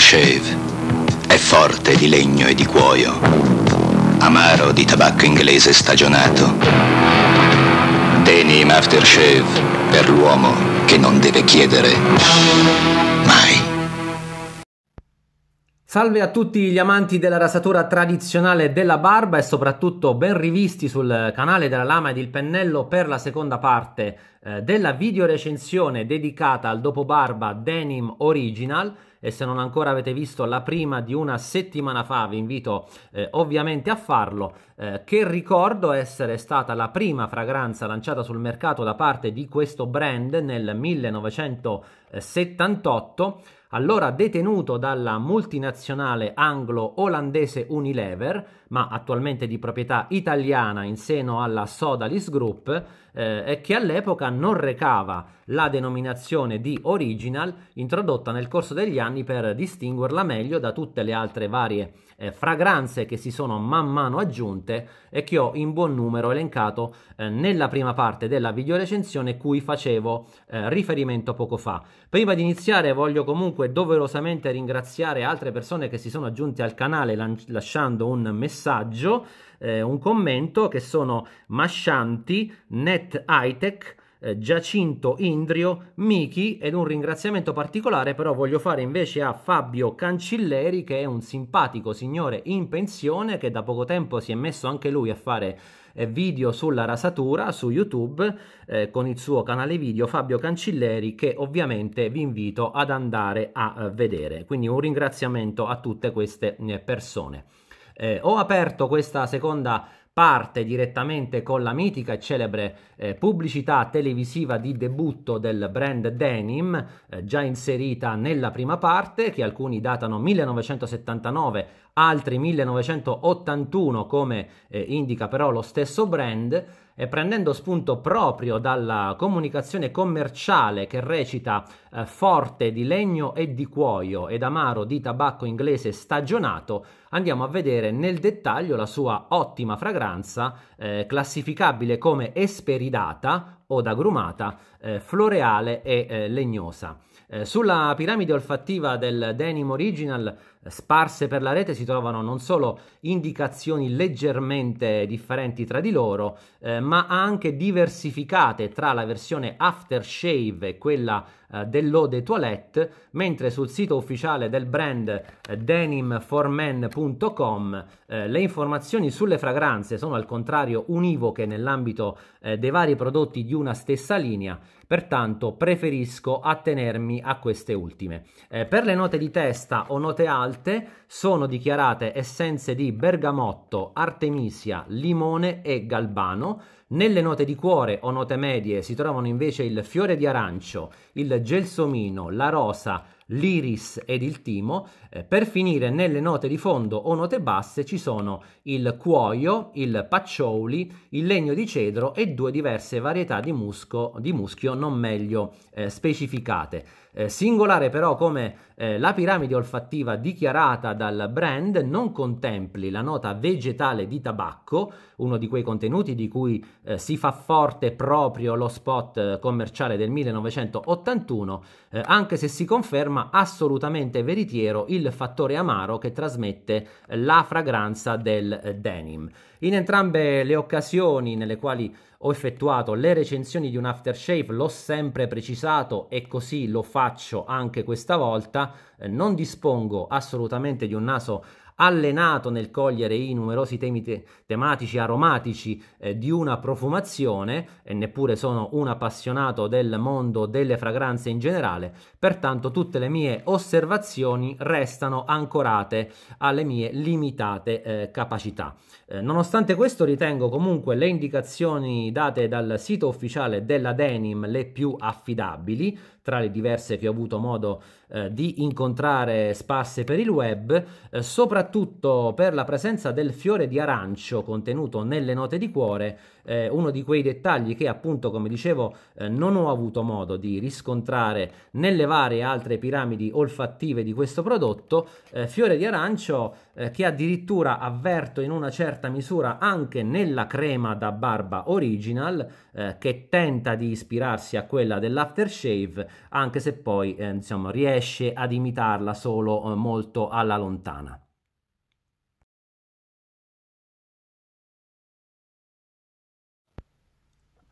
aftershave. È forte di legno e di cuoio, amaro di tabacco inglese stagionato. Denim aftershave per l'uomo che non deve chiedere mai. Salve a tutti gli amanti della rasatura tradizionale della barba e soprattutto ben rivisti sul canale della lama ed il pennello per la seconda parte eh, della videorecensione dedicata al dopobarba Denim Original e se non ancora avete visto la prima di una settimana fa vi invito eh, ovviamente a farlo eh, che ricordo essere stata la prima fragranza lanciata sul mercato da parte di questo brand nel 1978 allora detenuto dalla multinazionale anglo-olandese Unilever, ma attualmente di proprietà italiana in seno alla Sodalis Group, eh, e che all'epoca non recava la denominazione di Original, introdotta nel corso degli anni per distinguerla meglio da tutte le altre varie eh, fragranze che si sono man mano aggiunte e che ho in buon numero elencato eh, nella prima parte della videorecensione cui facevo eh, riferimento poco fa. Prima di iniziare voglio comunque comunque doverosamente ringraziare altre persone che si sono aggiunte al canale lasciando un messaggio, eh, un commento che sono Mascianti, Net Hightech, eh, Giacinto Indrio, Miki ed un ringraziamento particolare però voglio fare invece a Fabio Cancilleri che è un simpatico signore in pensione che da poco tempo si è messo anche lui a fare eh, video sulla rasatura su YouTube eh, con il suo canale video Fabio Cancilleri che ovviamente vi invito ad andare a eh, vedere. Quindi un ringraziamento a tutte queste eh, persone. Eh, ho aperto questa seconda parte direttamente con la mitica e celebre eh, pubblicità televisiva di debutto del brand Denim, eh, già inserita nella prima parte, che alcuni datano 1979, altri 1981 come eh, indica però lo stesso brand e prendendo spunto proprio dalla comunicazione commerciale che recita eh, forte di legno e di cuoio ed amaro di tabacco inglese stagionato, andiamo a vedere nel dettaglio la sua ottima fragranza, eh, classificabile come esperidata o da grumata, eh, floreale e eh, legnosa. Eh, sulla piramide olfattiva del Denim Original, eh, sparse per la rete, si trovano non solo indicazioni leggermente differenti tra di loro, eh, ma anche diversificate tra la versione aftershave e quella eh, dell'eau de toilette, mentre sul sito ufficiale del brand eh, denimformen.com eh, le informazioni sulle fragranze sono al contrario univoche nell'ambito eh, dei vari prodotti di una stessa linea pertanto preferisco attenermi a queste ultime. Eh, per le note di testa o note alte sono dichiarate essenze di bergamotto, artemisia, limone e galbano, nelle note di cuore o note medie si trovano invece il fiore di arancio, il gelsomino, la rosa, l'iris ed il timo. Eh, per finire nelle note di fondo o note basse ci sono il cuoio, il paccioli, il legno di cedro e due diverse varietà di, musco, di muschio non meglio eh, specificate. Eh, singolare però come eh, la piramide olfattiva dichiarata dal brand non contempli la nota vegetale di tabacco, uno di quei contenuti di cui eh, si fa forte proprio lo spot eh, commerciale del 1981, eh, anche se si conferma assolutamente veritiero il fattore amaro che trasmette la fragranza del eh, denim. In entrambe le occasioni nelle quali ho effettuato le recensioni di un aftershave, l'ho sempre precisato e così lo faccio anche questa volta, eh, non dispongo assolutamente di un naso allenato nel cogliere i numerosi temi te- tematici aromatici eh, di una profumazione e neppure sono un appassionato del mondo delle fragranze in generale, pertanto tutte le mie osservazioni restano ancorate alle mie limitate eh, capacità. Eh, nonostante questo ritengo comunque le indicazioni date dal sito ufficiale della Denim le più affidabili, tra le diverse che ho avuto modo eh, di incontrare sparse per il web, eh, soprattutto per la presenza del fiore di arancio contenuto nelle note di cuore eh, uno di quei dettagli che appunto come dicevo eh, non ho avuto modo di riscontrare nelle varie altre piramidi olfattive di questo prodotto, eh, fiore di arancio eh, che addirittura avverto in una certa misura anche nella crema da barba original eh, che tenta di ispirarsi a quella dell'aftershave anche se poi eh, insomma riesce ad imitarla solo molto alla lontana.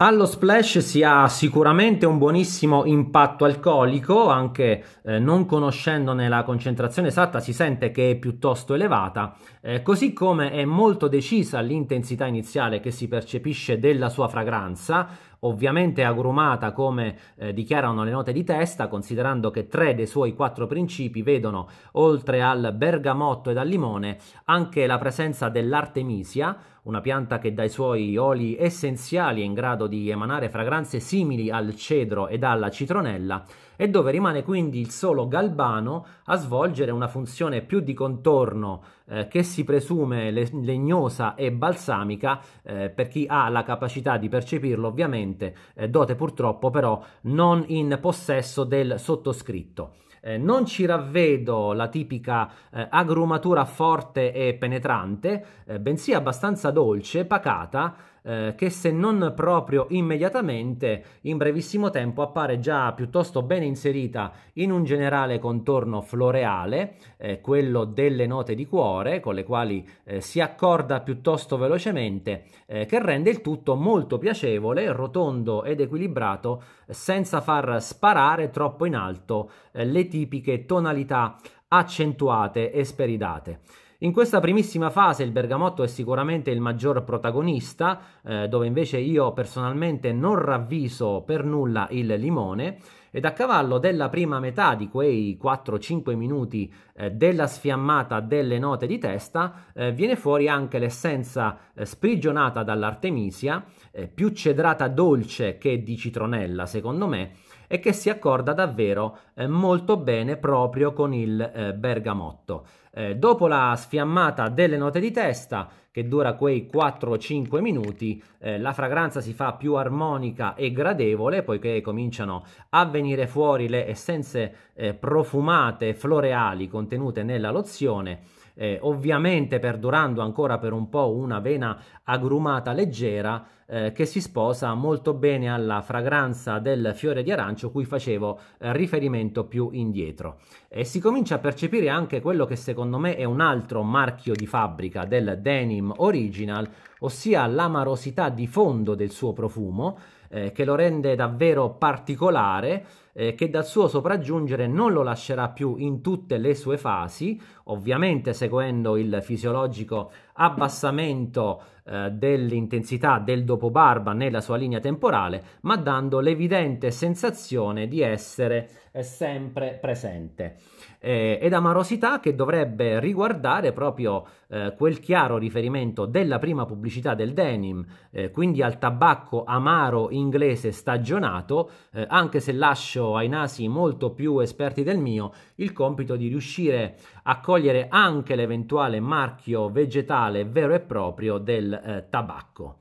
Allo splash si ha sicuramente un buonissimo impatto alcolico, anche eh, non conoscendone la concentrazione esatta si sente che è piuttosto elevata, eh, così come è molto decisa l'intensità iniziale che si percepisce della sua fragranza, ovviamente agrumata come eh, dichiarano le note di testa, considerando che tre dei suoi quattro principi vedono, oltre al bergamotto e al limone, anche la presenza dell'artemisia, una pianta che dai suoi oli essenziali è in grado di emanare fragranze simili al cedro ed alla citronella, e dove rimane quindi il solo Galbano a svolgere una funzione più di contorno eh, che si presume legnosa e balsamica eh, per chi ha la capacità di percepirlo ovviamente, eh, dote purtroppo però non in possesso del sottoscritto. Eh, non ci ravvedo la tipica eh, agrumatura forte e penetrante, eh, bensì abbastanza dolce, pacata, eh, che se non proprio immediatamente, in brevissimo tempo appare già piuttosto bene inserita in un generale contorno floreale, eh, quello delle note di cuore, con le quali eh, si accorda piuttosto velocemente, eh, che rende il tutto molto piacevole, rotondo ed equilibrato, senza far sparare troppo in alto eh, le tipiche tonalità accentuate e speridate. In questa primissima fase il bergamotto è sicuramente il maggior protagonista, eh, dove invece io personalmente non ravviso per nulla il limone ed a cavallo della prima metà di quei 4-5 minuti eh, della sfiammata delle note di testa eh, viene fuori anche l'essenza eh, sprigionata dall'artemisia, eh, più cedrata dolce che di citronella secondo me, e che si accorda davvero eh, molto bene proprio con il eh, bergamotto. Eh, dopo la sfiammata delle note di testa, che dura quei 4-5 minuti, eh, la fragranza si fa più armonica e gradevole, poiché cominciano a venire fuori le essenze eh, profumate, floreali contenute nella lozione eh, ovviamente perdurando ancora per un po' una vena agrumata leggera eh, che si sposa molto bene alla fragranza del fiore di arancio cui facevo eh, riferimento più indietro. E si comincia a percepire anche quello che secondo me è un altro marchio di fabbrica del denim original, ossia l'amarosità di fondo del suo profumo, eh, che lo rende davvero particolare, eh, che dal suo sopraggiungere non lo lascerà più in tutte le sue fasi, ovviamente seguendo il fisiologico abbassamento eh, dell'intensità del dopobarba nella sua linea temporale, ma dando l'evidente sensazione di essere eh, sempre presente eh, ed amarosità che dovrebbe riguardare proprio eh, quel chiaro riferimento della prima pubblicità del denim, eh, quindi al tabacco amaro inglese stagionato, eh, anche se lascio ai nasi molto più esperti del mio il compito di riuscire a cogliere anche l'eventuale marchio vegetale vero e proprio del eh, tabacco.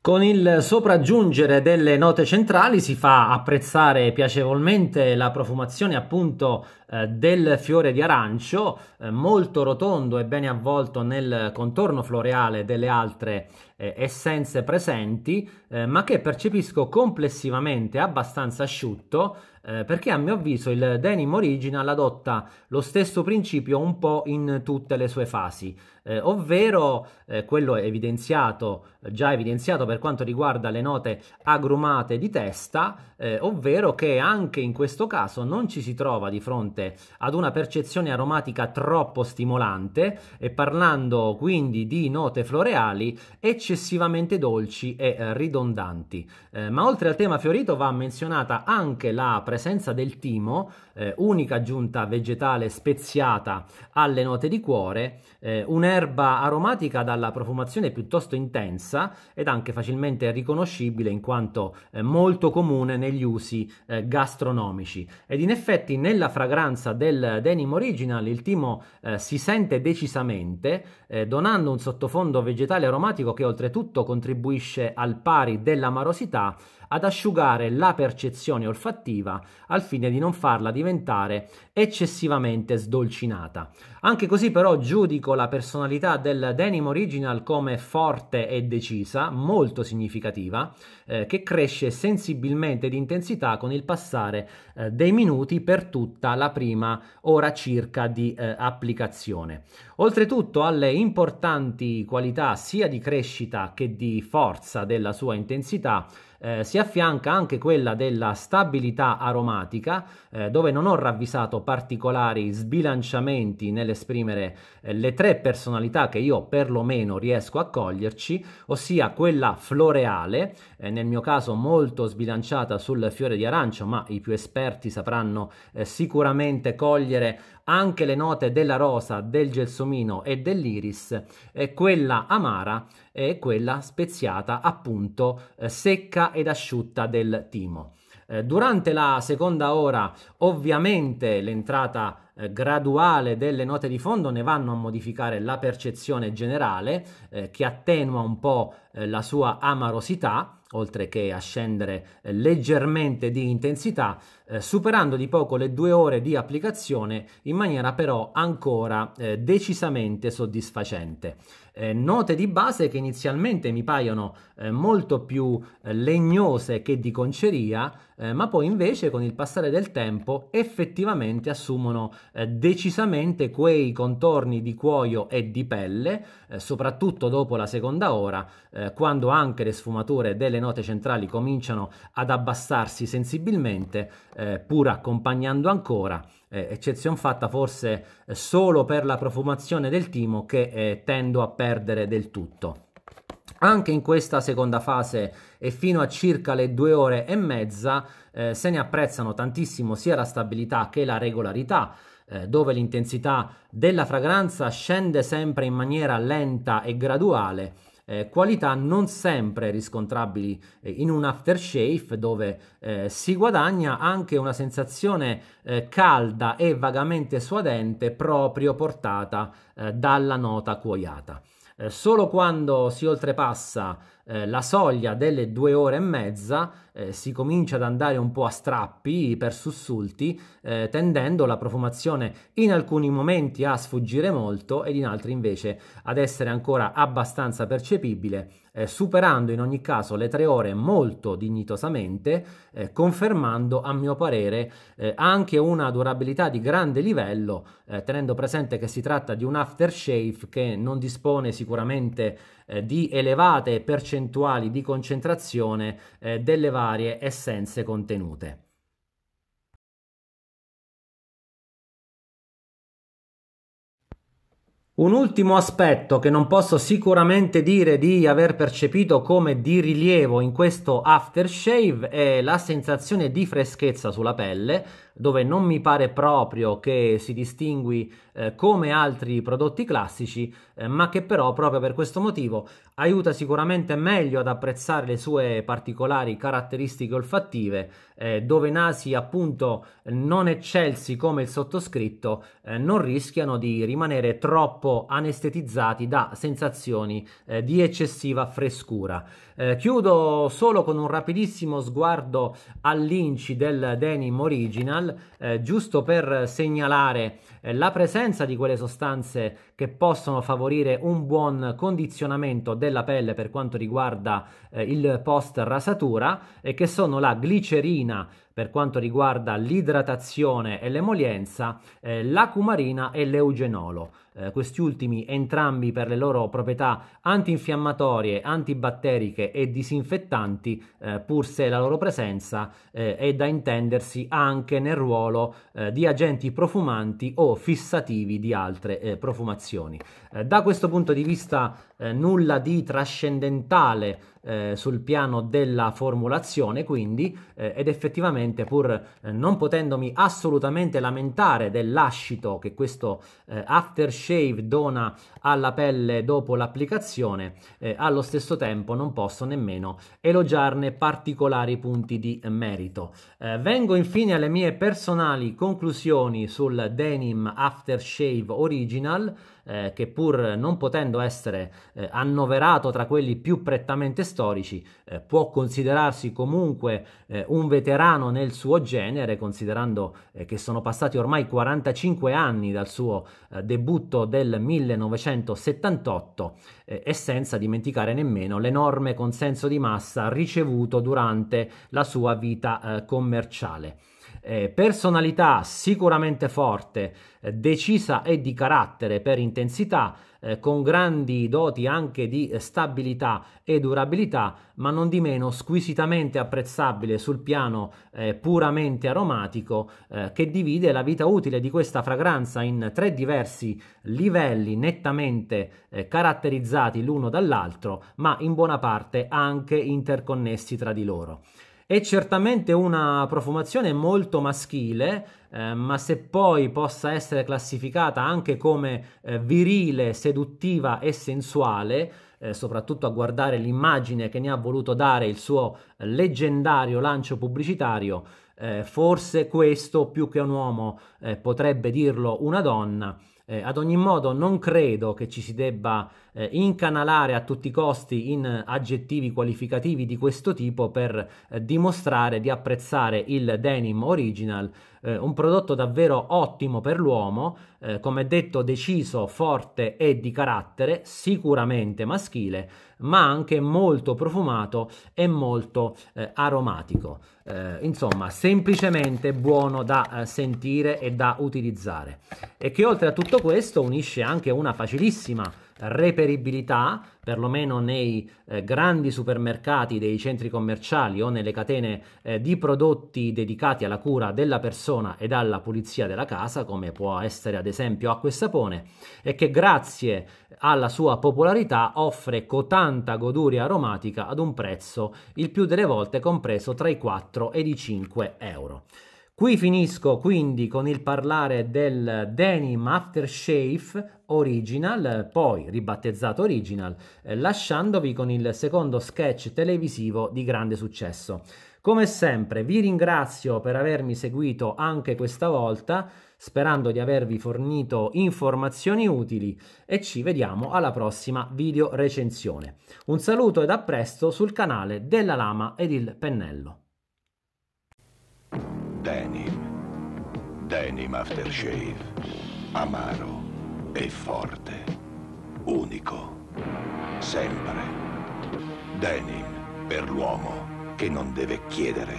Con il sopraggiungere delle note centrali si fa apprezzare piacevolmente la profumazione appunto eh, del fiore di arancio, eh, molto rotondo e bene avvolto nel contorno floreale delle altre eh, essenze presenti, eh, ma che percepisco complessivamente abbastanza asciutto eh, perché a mio avviso il Denim Original adotta lo stesso principio un po' in tutte le sue fasi eh, ovvero eh, quello evidenziato, già evidenziato per quanto riguarda le note agrumate di testa, eh, ovvero che anche in questo caso non ci si trova di fronte ad una percezione aromatica troppo stimolante e parlando quindi di note floreali eccessivamente dolci e eh, ridondanti. Eh, ma oltre al tema fiorito va menzionata anche la presenza del timo, eh, unica aggiunta vegetale speziata alle note di cuore, eh, un un'erba aromatica dalla profumazione piuttosto intensa ed anche facilmente riconoscibile in quanto eh, molto comune negli usi eh, gastronomici. Ed in effetti nella fragranza del denim original il timo eh, si sente decisamente, donando un sottofondo vegetale aromatico che oltretutto contribuisce al pari dell'amarosità ad asciugare la percezione olfattiva al fine di non farla diventare eccessivamente sdolcinata. Anche così però giudico la personalità personalità del denim original come forte e decisa, molto significativa, eh, che cresce sensibilmente di intensità con il passare eh, dei minuti per tutta la prima ora circa di eh, applicazione. Oltretutto alle importanti qualità sia di crescita che di forza della sua intensità, eh, si affianca anche quella della stabilità aromatica, eh, dove non ho ravvisato particolari sbilanciamenti nell'esprimere eh, le tre personalità che io perlomeno riesco a coglierci, ossia quella floreale, eh, nel mio caso molto sbilanciata sul fiore di arancio, ma i più esperti sapranno eh, sicuramente cogliere anche le note della rosa, del gelsomino e dell'iris, e quella amara è quella speziata appunto eh, secca ed asciutta del timo. Eh, durante la seconda ora ovviamente l'entrata eh, graduale delle note di fondo ne vanno a modificare la percezione generale eh, che attenua un po' la sua amarosità oltre che a scendere leggermente di intensità superando di poco le due ore di applicazione in maniera però ancora decisamente soddisfacente eh, note di base che inizialmente mi paiono eh, molto più eh, legnose che di conceria, eh, ma poi invece con il passare del tempo effettivamente assumono eh, decisamente quei contorni di cuoio e di pelle, eh, soprattutto dopo la seconda ora, eh, quando anche le sfumature delle note centrali cominciano ad abbassarsi sensibilmente, eh, pur accompagnando ancora eh, eccezion fatta forse solo per la profumazione del timo che eh, tendo a perdere del tutto. Anche in questa seconda fase e fino a circa le due ore e mezza eh, se ne apprezzano tantissimo sia la stabilità che la regolarità, eh, dove l'intensità della fragranza scende sempre in maniera lenta e graduale. Eh, qualità non sempre riscontrabili eh, in un aftershave dove eh, si guadagna anche una sensazione eh, calda e vagamente suadente proprio portata eh, dalla nota cuoiata. Eh, solo quando si oltrepassa eh, la soglia delle due ore e mezza eh, si comincia ad andare un po' a strappi per sussulti, eh, tendendo la profumazione in alcuni momenti a sfuggire molto ed in altri invece ad essere ancora abbastanza percepibile eh, superando in ogni caso le tre ore molto dignitosamente, eh, confermando a mio parere eh, anche una durabilità di grande livello, eh, tenendo presente che si tratta di un aftershave che non dispone sicuramente eh, di elevate percentuali di concentrazione eh, delle varie essenze contenute. Un ultimo aspetto che non posso sicuramente dire di aver percepito come di rilievo in questo aftershave è la sensazione di freschezza sulla pelle, dove non mi pare proprio che si distingui eh, come altri prodotti classici, eh, ma che però proprio per questo motivo aiuta sicuramente meglio ad apprezzare le sue particolari caratteristiche olfattive, eh, dove nasi appunto non eccelsi come il sottoscritto eh, non rischiano di rimanere troppo anestetizzati da sensazioni eh, di eccessiva frescura. Eh, chiudo solo con un rapidissimo sguardo all'inci del Denim Original eh, giusto per segnalare eh, la presenza di quelle sostanze che possono favorire un buon condizionamento della pelle per quanto riguarda eh, il post rasatura e che sono la glicerina per quanto riguarda l'idratazione e l'emolienza, eh, la cumarina e l'eugenolo. Eh, questi ultimi entrambi per le loro proprietà antinfiammatorie, antibatteriche e disinfettanti, eh, pur se la loro presenza eh, è da intendersi anche nel ruolo eh, di agenti profumanti o fissativi di altre eh, profumazioni informazioni. Eh, da questo punto di vista eh, nulla di trascendentale eh, sul piano della formulazione, quindi, eh, ed effettivamente pur eh, non potendomi assolutamente lamentare dell'ascito che questo eh, aftershave dona alla pelle dopo l'applicazione, allo stesso tempo non posso nemmeno elogiarne particolari punti di merito. vengo infine alle mie personali conclusioni sul denim aftershave original eh, che pur non potendo essere eh, annoverato tra quelli più prettamente storici, eh, può considerarsi comunque eh, un veterano nel suo genere, considerando eh, che sono passati ormai 45 anni dal suo eh, debutto del 1978 e senza dimenticare nemmeno l'enorme consenso di massa ricevuto durante la sua vita commerciale eh, personalità sicuramente forte, eh, decisa e di carattere per intensità, eh, con grandi doti anche di stabilità e durabilità, ma non di meno squisitamente apprezzabile sul piano eh, puramente aromatico, eh, che divide la vita utile di questa fragranza in tre diversi livelli nettamente eh, caratterizzati l'uno dall'altro, ma in buona parte anche interconnessi tra di loro. È certamente una profumazione molto maschile, eh, ma se poi possa essere classificata anche come eh, virile, seduttiva e sensuale, eh, soprattutto a guardare l'immagine che ne ha voluto dare il suo leggendario lancio pubblicitario, eh, forse questo più che un uomo eh, potrebbe dirlo una donna. Eh, ad ogni modo non credo che ci si debba eh, incanalare a tutti i costi in aggettivi qualificativi di questo tipo per eh, dimostrare di apprezzare il denim original, eh, un prodotto davvero ottimo per l'uomo, eh, come detto deciso, forte e di carattere, sicuramente maschile ma anche molto profumato e molto eh, aromatico. Eh, insomma, semplicemente buono da eh, sentire e da utilizzare. E che oltre a tutto questo unisce anche una facilissima reperibilità, perlomeno nei eh, grandi supermercati dei centri commerciali o nelle catene eh, di prodotti dedicati alla cura della persona ed alla pulizia della casa, come può essere ad esempio acqua e sapone, e che grazie alla sua popolarità offre cotanta goduria aromatica ad un prezzo il più delle volte compreso tra i 4 e i 5 euro. Qui finisco quindi con il parlare del denim aftershave original, poi ribattezzato original, eh, lasciandovi con il secondo sketch televisivo di grande successo. Come sempre vi ringrazio per avermi seguito anche questa volta, sperando di avervi fornito informazioni utili e ci vediamo alla prossima video recensione. Un saluto ed a presto sul canale della Lama ed il Pennello. Denim. Denim Aftershave. Amaro e forte. Unico. Sempre. Denim per l'uomo che non deve chiedere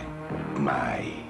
mai.